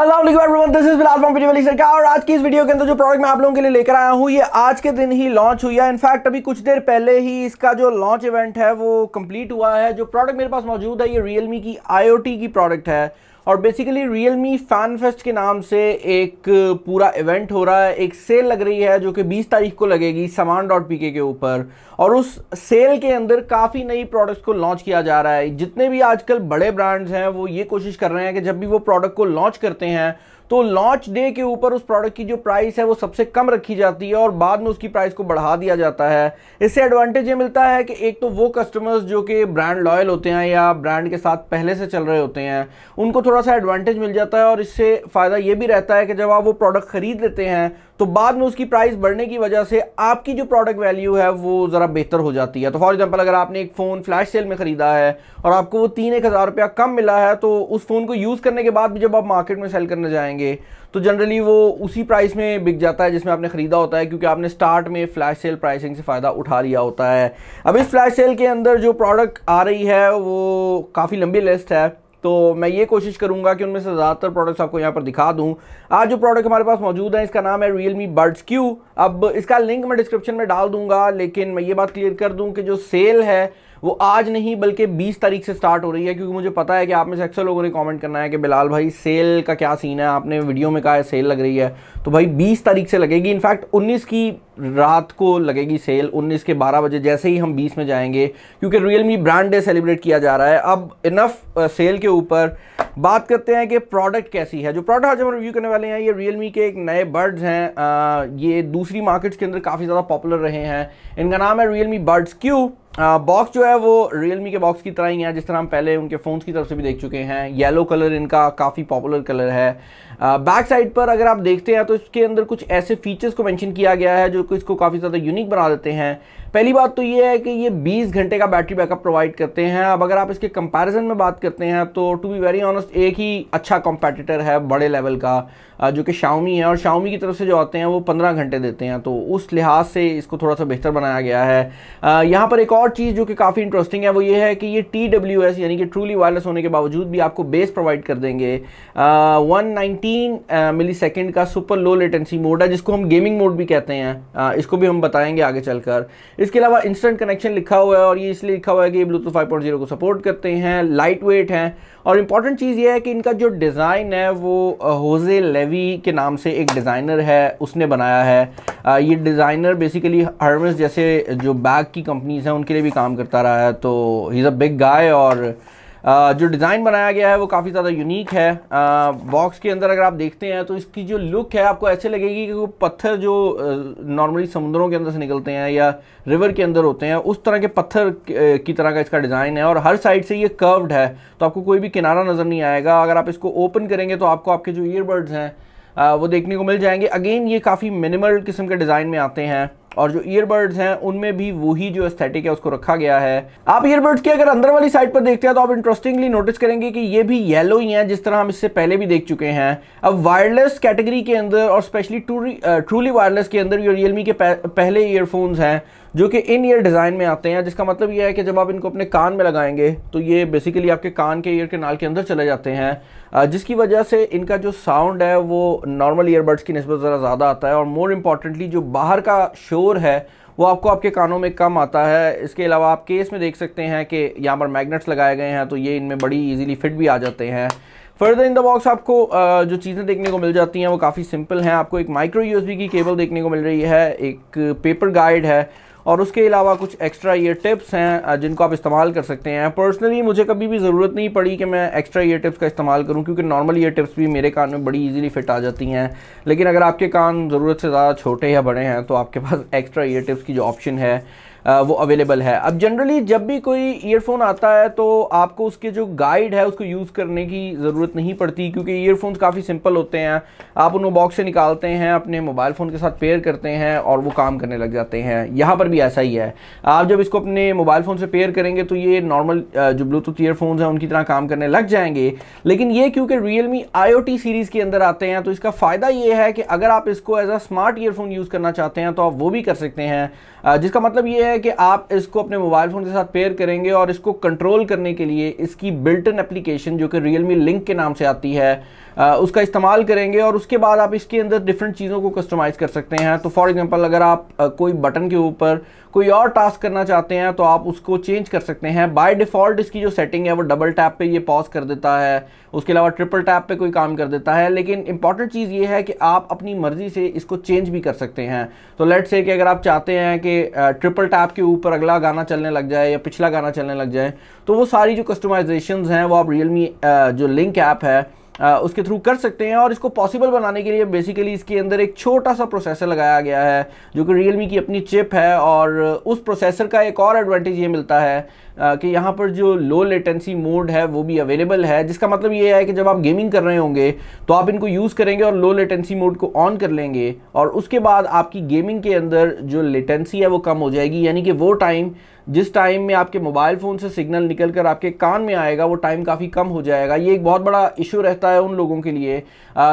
Allah everyone this is Bilal और आज की इस वीडियो के अंदर जो प्रोडक्ट मैं आप लोगों के लिए लेकर आया हूँ ये आज के दिन ही लॉन्च हुई है इनफैक्ट अभी कुछ देर पहले ही इसका जो लॉन्च इवेंट है वो कंप्लीट हुआ है जो प्रोडक्ट मेरे पास मौजूद है ये रियलमी की आईओटी की प्रोडक्ट है और basically Realme fan fest के नाम से एक पूरा इवेंट हो रहा है एक सेल लग रही है जो कि 20 तारीख को लगेगी सामान डॉट पी के ऊपर और उस सेल के अंदर काफ़ी नई प्रोडक्ट्स को लॉन्च किया जा रहा है जितने भी आजकल बड़े ब्रांड्स हैं वो ये कोशिश कर रहे हैं कि जब भी वो प्रोडक्ट को लॉन्च करते हैं तो लॉन्च डे के ऊपर उस प्रोडक्ट की जो प्राइस है वो सबसे कम रखी जाती है और बाद में उसकी प्राइस को बढ़ा दिया जाता है इससे एडवांटेज ये मिलता है कि एक तो वो कस्टमर्स जो कि ब्रांड लॉयल होते हैं या ब्रांड के साथ पहले से चल रहे होते हैं उनको थोड़ा सा एडवांटेज मिल जाता है और इससे फ़ायदा ये भी रहता है कि जब आप वो प्रोडक्ट ख़रीद लेते हैं तो बाद में उसकी प्राइस बढ़ने की वजह से आपकी जो प्रोडक्ट वैल्यू है वो ज़रा बेहतर हो जाती है तो फॉर एग्जांपल अगर आपने एक फ़ोन फ्लैश सेल में ख़रीदा है और आपको वो तीन एक हज़ार रुपया कम मिला है तो उस फ़ोन को यूज़ करने के बाद भी जब आप मार्केट में सेल करने जाएंगे तो जनरली वो उसी प्राइस में बिक जाता है जिसमें आपने ख़रीदा होता है क्योंकि आपने स्टार्ट में फ्लैश सेल प्राइसिंग से फ़ायदा उठा लिया होता है अब इस फ्लैश सेल के अंदर जो प्रोडक्ट आ रही है वो काफ़ी लंबी लिस्ट है तो मैं ये कोशिश करूंगा कि उनमें से ज़्यादातर प्रोडक्ट्स आपको यहाँ पर दिखा दूँ आज जो प्रोडक्ट हमारे पास मौजूद है इसका नाम है रियल मी बर्ड्स क्यू अब इसका लिंक मैं डिस्क्रिप्शन में डाल दूंगा लेकिन मैं ये बात क्लियर कर दूँ कि जो सेल है वो आज नहीं बल्कि 20 तारीख से स्टार्ट हो रही है क्योंकि मुझे पता है कि आप में से अक्सर लोगों ने कमेंट करना है कि बिलाल भाई सेल का क्या सीन है आपने वीडियो में कहा है सेल लग रही है तो भाई 20 तारीख से लगेगी इनफैक्ट 19 की रात को लगेगी सेल 19 के 12 बजे जैसे ही हम 20 में जाएंगे क्योंकि रियलमी ब्रांड डे सेलिब्रेट किया जा रहा है अब इनफ सेल uh, के ऊपर बात करते हैं कि प्रोडक्ट कैसी है जो प्रोडक्ट आज हम रिव्यू करने वाले हैं ये रियलमी के एक नए बर्ड्स हैं uh, ये दूसरी मार्केट्स के अंदर काफ़ी ज़्यादा पॉपुलर रहे हैं इनका नाम है रियलमी बर्ड्स क्यू बॉक्स जो है वो रियलमी के बॉक्स की तरह ही है जिस तरह हम पहले उनके फ़ोन्स की तरफ से भी देख चुके हैं येलो कलर इनका काफ़ी पॉपुलर कलर है बैक साइड पर अगर आप देखते हैं तो इसके अंदर कुछ ऐसे फीचर्स को मेंशन किया गया है जो कि इसको काफ़ी ज़्यादा यूनिक बना देते हैं पहली बात तो ये है कि ये 20 घंटे का बैटरी बैकअप प्रोवाइड करते हैं अब अगर आप इसके कंपैरिजन में बात करते हैं तो टू बी वेरी ऑनेस्ट एक ही अच्छा कॉम्पिटिटर है बड़े लेवल का जो कि शाओमी है और शाओमी की तरफ से जो आते हैं वो 15 घंटे देते हैं तो उस लिहाज से इसको थोड़ा सा बेहतर बनाया गया है यहाँ पर एक और चीज़ जो कि काफ़ी इंटरेस्टिंग है वो ये है कि ये टी यानी कि ट्रूली वायरलेस होने के बावजूद भी आपको बेस प्रोवाइड कर देंगे वन नाइनटीन मिली सेकेंड का सुपर लो लेटेंसी मोड है जिसको हम गेमिंग मोड भी कहते हैं इसको भी हम बताएंगे आगे चलकर इसके अलावा इंस्टेंट कनेक्शन लिखा हुआ है और ये इसलिए लिखा हुआ है कि ये ब्लूटूथ 5.0 को सपोर्ट करते हैं लाइट वेट हैं और इम्पॉर्टेंट चीज़ ये है कि इनका जो डिज़ाइन है वो होजे लेवी के नाम से एक डिज़ाइनर है उसने बनाया है ये डिज़ाइनर बेसिकली हर्मस जैसे जो बैग की कंपनीज़ हैं उनके लिए भी काम करता रहा है तो he is a big guy और जो डिज़ाइन बनाया गया है वो काफ़ी ज़्यादा यूनिक है बॉक्स के अंदर अगर आप देखते हैं तो इसकी जो लुक है आपको ऐसे लगेगी कि वो पत्थर जो नॉर्मली समुद्रों के अंदर से निकलते हैं या रिवर के अंदर होते हैं उस तरह के पत्थर की तरह का इसका डिज़ाइन है और हर साइड से ये कर्व्ड है तो आपको कोई भी किनारा नज़र नहीं आएगा अगर आप इसको ओपन करेंगे तो आपको आपके जो ईयरबड्स हैं वो देखने को मिल जाएंगे अगेन ये काफ़ी मिनिमल किस्म के डिज़ाइन में आते हैं और जो ईयरबड्स हैं उनमें भी वही जो एस्थेटिक है उसको रखा गया है आप ईयरबड्स की अगर अंदर वाली साइड पर देखते हैं तो आप इंटरेस्टिंगली नोटिस करेंगे कि ये भी येलो ही हैं जिस तरह हम इससे पहले भी देख चुके हैं अब वायरलेस कैटेगरी के अंदर और स्पेशली ट्रूली वायरलेस के अंदर ये रियलमी के पहले ईयरफोन्स हैं जो कि इन ईयर डिज़ाइन में आते हैं जिसका मतलब यह है कि जब आप इनको अपने कान में लगाएंगे तो ये बेसिकली आपके कान के ईयर के नाल के अंदर चले जाते हैं uh, जिसकी वजह से इनका जो साउंड है वो नॉर्मल ईयरबड्स की नस्बत ज़रा ज़्यादा आता है और मोर इम्पॉर्टेंटली जो बाहर का शो फ्लोर है वो आपको आपके कानों में कम आता है इसके अलावा आप केस में देख सकते हैं कि यहाँ पर मैग्नेट्स लगाए गए हैं तो ये इनमें बड़ी इजीली फिट भी आ जाते हैं फर्दर इन द बॉक्स आपको जो चीज़ें देखने को मिल जाती हैं वो काफ़ी सिंपल हैं आपको एक माइक्रो यूएसबी की केबल देखने को मिल रही है एक पेपर गाइड है और उसके अलावा कुछ एक्स्ट्रा ये टिप्स हैं जिनको आप इस्तेमाल कर सकते हैं पर्सनली मुझे कभी भी ज़रूरत नहीं पड़ी कि मैं एक्स्ट्रा ईयर टिप्स का इस्तेमाल करूँ क्योंकि नॉर्मल ईयर टिप्स भी मेरे कान में बड़ी ईजिली फिट आ जाती हैं लेकिन अगर आपके कान ज़रूरत से ज़्यादा छोटे या बड़े हैं तो आपके पास एक्स्ट्रा ईयर टिप्स की जो ऑप्शन है वो अवेलेबल है अब जनरली जब भी कोई ईयरफोन आता है तो आपको उसके जो गाइड है उसको यूज़ करने की ज़रूरत नहीं पड़ती क्योंकि ईयरफोन्स काफ़ी सिंपल होते हैं आप उन बॉक्स से निकालते हैं अपने मोबाइल फ़ोन के साथ पेयर करते हैं और वो काम करने लग जाते हैं यहाँ पर भी ऐसा ही है आप जब इसको अपने मोबाइल फ़ोन से पेयर करेंगे तो ये नॉर्मल जो ब्लूटूथ ईयरफोन्स हैं उनकी तरह काम करने लग जाएंगे लेकिन ये क्योंकि मी आई सीरीज़ के अंदर आते हैं तो इसका फ़ायदा ये है कि अगर आप इसको as a smart earphone use करना चाहते हैं तो आप वो भी कर सकते हैं जिसका मतलब ये है है कि आप इसको अपने मोबाइल फ़ोन के साथ पेयर करेंगे और इसको कंट्रोल करने के लिए इसकी बिल्ट इन एप्लीकेशन जो कि रियल मी लिंक के नाम से आती है उसका इस्तेमाल करेंगे और उसके बाद आप इसके अंदर डिफरेंट चीज़ों को कस्टमाइज़ कर सकते हैं तो फॉर एग्जांपल अगर आप कोई बटन के ऊपर कोई और टास्क करना चाहते हैं तो आप उसको चेंज कर सकते हैं बाय डिफ़ॉल्ट इसकी जो सेटिंग है वो डबल टैप पे ये पॉज कर देता है उसके अलावा ट्रिपल टैप पे कोई काम कर देता है लेकिन इंपॉर्टेंट चीज़ ये है कि आप अपनी मर्ज़ी से इसको चेंज भी कर सकते हैं तो लेट से कि अगर आप चाहते हैं कि ट्रिपल टैप आपके ऊपर अगला गाना चलने लग जाए या पिछला गाना चलने लग जाए तो वो सारी जो कस्टमाइजेशन हैं वो आप रियलमी जो लिंक ऐप है उसके थ्रू कर सकते हैं और इसको पॉसिबल बनाने के लिए बेसिकली इसके अंदर एक छोटा सा प्रोसेसर लगाया गया है जो कि रियलमी की अपनी चिप है और उस प्रोसेसर का एक और एडवांटेज ये मिलता है कि यहाँ पर जो लो लेटेंसी मोड है वो भी अवेलेबल है जिसका मतलब ये है कि जब आप गेमिंग कर रहे होंगे तो आप इनको यूज़ करेंगे और लो लेटेंसी मोड को ऑन कर लेंगे और उसके बाद आपकी गेमिंग के अंदर जो लेटेंसी है वो कम हो जाएगी यानी कि वो टाइम जिस टाइम में आपके मोबाइल फ़ोन से सिग्नल निकल कर आपके कान में आएगा वो टाइम काफ़ी कम हो जाएगा ये एक बहुत बड़ा इशू रहता है उन लोगों के लिए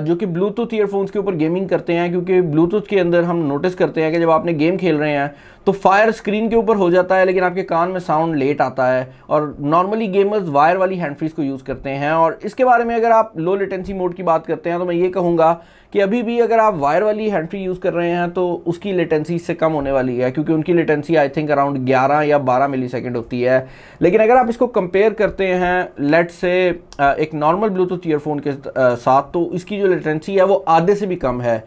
जो कि ब्लूटूथ ईयरफोन्स के ऊपर गेमिंग करते हैं क्योंकि ब्लूटूथ के अंदर हम नोटिस करते हैं कि जब आपने गेम खेल रहे हैं तो फायर स्क्रीन के ऊपर हो जाता है लेकिन आपके कान में साउंड लेट आता है और नॉर्मली गेमर्स वायर वाली हैंड फ्रीज को यूज़ करते हैं और इसके बारे में अगर आप लो लेटेंसी मोड की बात करते हैं तो मैं ये कहूँगा कि अभी भी अगर आप वायर वाली हैंडफ्री यूज़ कर रहे हैं तो उसकी लेटेंसी इससे कम होने वाली है क्योंकि उनकी लेटेंसी आई थिंक अराउंड 11 या 12 मिली सेकेंड होती है लेकिन अगर आप इसको कंपेयर करते हैं लेट से एक नॉर्मल ब्लूटूथ ईयरफोन के साथ तो इसकी जो लेटेंसी है वो आधे से भी कम है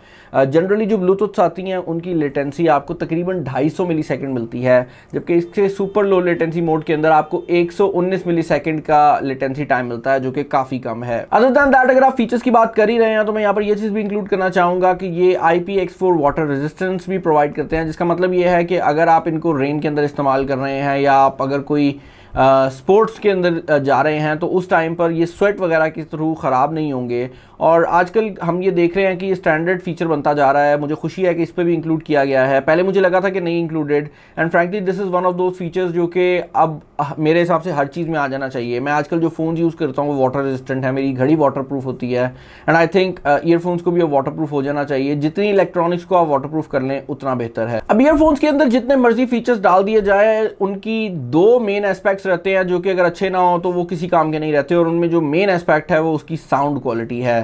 जनरली जो ब्लूटूथ्स आती हैं उनकी लेटेंसी आपको तकरीबन 250 मिली सेकेंड मिलती है जबकि इससे सुपर लो लेटेंसी मोड के अंदर आपको 119 मिली सेकेंड का लेटेंसी टाइम मिलता है जो कि काफ़ी कम है अदर दैन दैट अगर आप फीचर्स की बात कर ही रहे हैं तो मैं यहाँ पर यह चीज़ भी इंक्लूड करना चाहूँगा कि ये I P X four water resistance भी प्रोवाइड करते हैं जिसका मतलब ये है कि अगर आप इनको रेन के अंदर इस्तेमाल कर रहे हैं या आप अगर कोई स्पोर्ट्स के अंदर जा रहे हैं तो उस टाइम पर ये स्वेट वगैरह के थ्रू ख़राब नहीं होंगे और आजकल हम ये देख रहे हैं कि ये स्टैंडर्ड फीचर बनता जा रहा है मुझे खुशी है कि इस पर भी इंक्लूड किया गया है पहले मुझे लगा था कि नहीं included and frankly this is one of those features जो कि अब मेरे हिसाब से हर चीज़ में आ जाना चाहिए मैं आजकल जो फ़ोन यूज़ करता हूँ वो वाटर रेजिस्टेंट है मेरी घड़ी वाटर प्रूफ होती है एंड आई थिंक ईयरफोन्स को भी अब वाटर प्रूफ हो जाना चाहिए जितनी इलेक्ट्रॉनिक्स को आप वाटर प्रूफ कर लें उतना बेहतर है अब ईयरफोन्स के अंदर जितने मर्जी फीचर्स डाल दिए जाए उनकी दो मेन एस्पेक्ट एस्पेक्ट्स रहते हैं जो कि अगर अच्छे ना हो तो वो किसी काम के नहीं रहते और उनमें जो मेन एस्पेक्ट है वो उसकी साउंड क्वालिटी है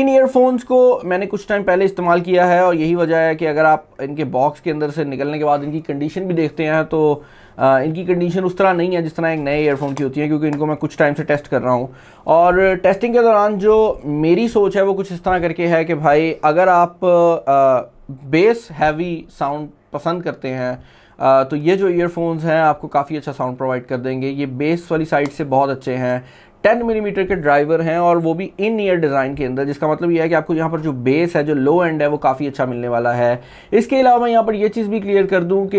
इन ईयरफोन्स को मैंने कुछ टाइम पहले इस्तेमाल किया है और यही वजह है कि अगर आप इनके बॉक्स के अंदर से निकलने के बाद इनकी कंडीशन भी देखते हैं तो आ, इनकी कंडीशन उस तरह नहीं है जिस तरह एक नए ईयरफोन की होती है क्योंकि इनको मैं कुछ टाइम से टेस्ट कर रहा हूँ और टेस्टिंग के दौरान जो मेरी सोच है वो कुछ इस तरह करके है कि भाई अगर आप बेस हैवी साउंड पसंद करते हैं तो ये जो ईयरफोन्स हैं आपको काफ़ी अच्छा साउंड प्रोवाइड कर देंगे ये बेस वाली साइड से बहुत अच्छे हैं टेन मिलीमीटर के ड्राइवर हैं और वो भी इन ईयर डिज़ाइन के अंदर जिसका मतलब ये है कि आपको यहाँ पर जो बेस है जो लो एंड है वो काफ़ी अच्छा मिलने वाला है इसके अलावा मैं यहाँ पर ये चीज़ भी क्लियर कर दूँ कि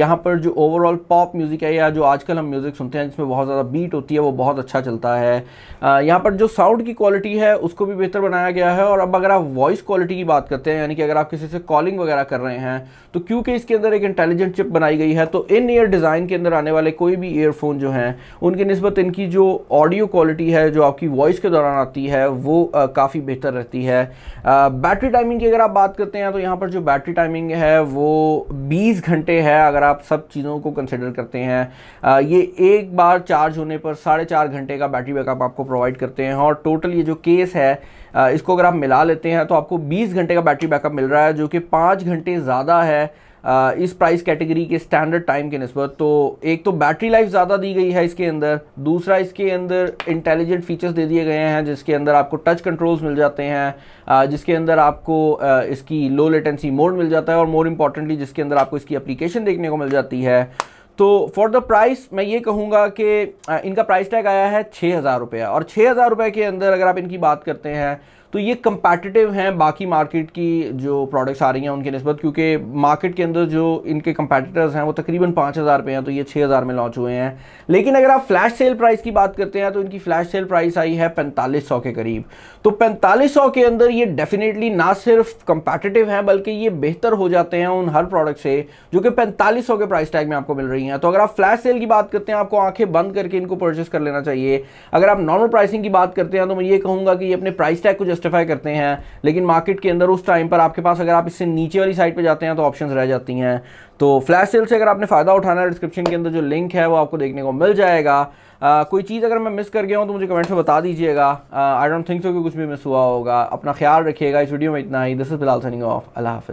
यहाँ पर जो ओवरऑल पॉप म्यूज़िक है या जो आजकल हम म्यूज़िक सुनते हैं जिसमें बहुत ज़्यादा बीट होती है वो बहुत अच्छा चलता है यहाँ पर जो साउंड की क्वालिटी है उसको भी बेहतर बनाया गया है और अब अगर आप वॉइस क्वालिटी की बात करते हैं यानी कि अगर आप किसी से कॉलिंग वगैरह कर रहे हैं तो क्योंकि इसके अंदर एक इंटेलिजेंट चिप बनाई गई है तो इन ईयर डिज़ाइन के अंदर आने वाले कोई भी ईयरफोन जो हैं उनकी नस्बत इनकी जो ऑडियो क्वालिटी है जो आपकी वॉइस के दौरान आती है वो काफ़ी बेहतर रहती है बैटरी टाइमिंग की अगर आप बात करते हैं तो यहाँ पर जो बैटरी टाइमिंग है वो 20 घंटे है अगर आप सब चीज़ों को कंसिडर करते हैं ये एक बार चार्ज होने पर साढ़े चार घंटे का बैटरी बैकअप आपको प्रोवाइड करते हैं और टोटल ये जो केस है इसको अगर आप मिला लेते हैं तो आपको 20 घंटे का बैटरी बैकअप मिल रहा है जो कि पाँच घंटे ज़्यादा है इस प्राइस कैटेगरी के स्टैंडर्ड टाइम के नस्बत तो एक तो बैटरी लाइफ ज़्यादा दी गई है इसके अंदर दूसरा इसके अंदर इंटेलिजेंट फीचर्स दे दिए गए हैं जिसके अंदर आपको टच कंट्रोल्स मिल जाते हैं जिसके अंदर आपको इसकी लो लेटेंसी मोड मिल जाता है और मोर इम्पॉर्टेंटली जिसके अंदर आपको इसकी अप्लीकेशन देखने को मिल जाती है तो फॉर द प्राइस मैं ये कहूँगा कि इनका प्राइस टैग आया है छः हज़ार रुपया और छः हज़ार रुपये के अंदर अगर आप इनकी बात करते हैं तो ये कंपेटिटिव हैं बाकी मार्केट की जो प्रोडक्ट्स आ रही हैं उनके नस्बत क्योंकि मार्केट के अंदर जो इनके कंपेटिटर्स हैं वो तकरीबन पाँच हज़ार पे हैं तो ये छः हज़ार में लॉन्च हुए हैं लेकिन अगर आप फ्लैश सेल प्राइस की बात करते हैं तो इनकी फ्लैश सेल प्राइस आई है पैंतालीस सौ के करीब तो पैंतालीस सौ के अंदर ये डेफिनेटली ना सिर्फ कंपेटिटिव हैं बल्कि ये बेहतर हो जाते हैं उन हर प्रोडक्ट से जो कि पैंतालीस के प्राइस टैग में आपको मिल रही हैं तो अगर आप फ्लैश सेल की बात करते हैं आपको आंखें बंद करके इनको परचेस कर लेना चाहिए अगर आप नॉर्मल प्राइसिंग की बात करते हैं तो मैं ये कहूँगा कि ये अपने प्राइस टैग को जस्ट जस्टिफाई करते हैं लेकिन मार्केट के अंदर उस टाइम पर आपके पास अगर आप इससे नीचे वाली साइड पे जाते हैं तो ऑप्शंस रह जाती हैं तो फ्लैश सेल से अगर आपने फ़ायदा उठाना है डिस्क्रिप्शन के अंदर जो लिंक है वो आपको देखने को मिल जाएगा आ, कोई चीज़ अगर मैं मिस कर गया हूँ तो मुझे कमेंट्स में बता दीजिएगा आई डोंट थिंक सो कि कुछ भी मिस हुआ होगा अपना ख्याल रखिएगा इस वीडियो में इतना ही this is Bilal signing off Allah हाफिज़